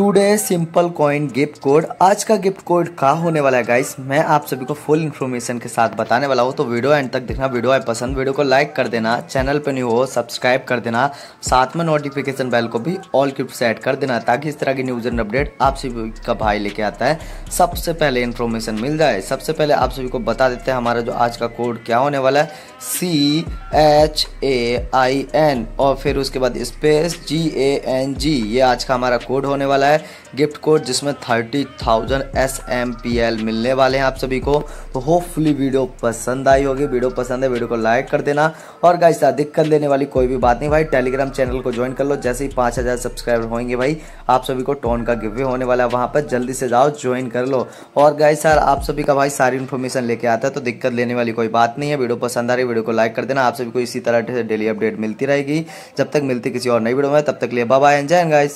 today simple coin gift code आज का gift code कहा होने वाला है गाइस मैं आप सभी को फुल इन्फॉर्मेशन के साथ बताने वाला हूँ तो वीडियो एंड तक देखना वीडियो आए पसंद वीडियो को लाइक कर देना चैनल पर न्यू हो सब्सक्राइब कर देना साथ में नोटिफिकेशन बेल को भी ऑल क्लिप सेट कर देना ताकि इस तरह की न्यूज एंड अपडेट आप सभी का भाई लेके आता है सबसे पहले इन्फॉर्मेशन मिल जाए सबसे पहले आप सभी को बता देते हैं हमारा जो आज का कोड क्या होने वाला है C H A I N और फिर उसके बाद space ji A N G ये आज का हमारा कोड होने वाला है है गिफ्ट कोड जिसमें thirty thousand S M P L मिलने वाले हैं आप सभी को तो होपफुली वीडियो पसंद आई होगी वीडियो पसंद है वीडियो को लाइक कर देना और गाइस दिक्कत देने वाली कोई भी बात नहीं भाई टेलीग्राम चैनल को ज्वाइन कर लो जैसे ही पाँच हज़ार सब्सक्राइबर होंगे भाई आप सभी को टोन का गिफ्ट होने वाला है वहाँ पर जल्दी से जाओ ज्वाइन कर लो और गाइस सर आप सभी का भाई सारी इन्फॉर्मेशन लेके आता है तो दिक्कत लेने वाली कोई बात नहीं है वीडियो पसंद आ रही वीडियो को लाइक कर देना आप सभी को इसी तरह से डेली अपडेट मिलती रहेगी जब तक मिलती किसी और नई वीडियो में तब तक लिए बाबा एंजॉय गाइस